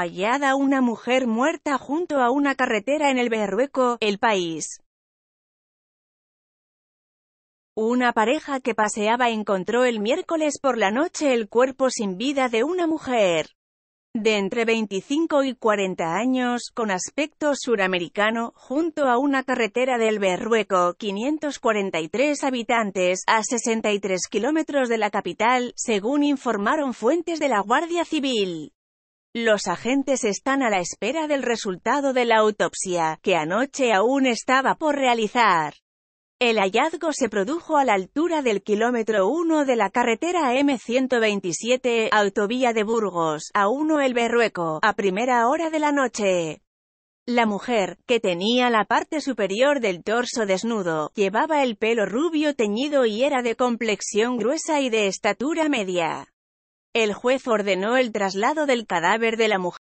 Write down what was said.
hallada una mujer muerta junto a una carretera en el Berrueco, el país. Una pareja que paseaba encontró el miércoles por la noche el cuerpo sin vida de una mujer de entre 25 y 40 años, con aspecto suramericano, junto a una carretera del Berrueco, 543 habitantes, a 63 kilómetros de la capital, según informaron fuentes de la Guardia Civil. Los agentes están a la espera del resultado de la autopsia, que anoche aún estaba por realizar. El hallazgo se produjo a la altura del kilómetro 1 de la carretera M127, autovía de Burgos, a 1 El Berrueco, a primera hora de la noche. La mujer, que tenía la parte superior del torso desnudo, llevaba el pelo rubio teñido y era de complexión gruesa y de estatura media el juez ordenó el traslado del cadáver de la mujer